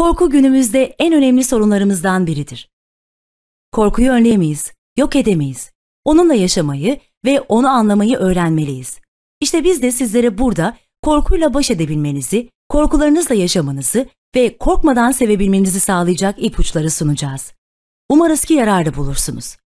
Korku günümüzde en önemli sorunlarımızdan biridir. Korkuyu önleyemeyiz, yok edemeyiz. Onunla yaşamayı ve onu anlamayı öğrenmeliyiz. İşte biz de sizlere burada korkuyla baş edebilmenizi, korkularınızla yaşamanızı ve korkmadan sevebilmenizi sağlayacak ipuçları sunacağız. Umarız ki yararlı bulursunuz.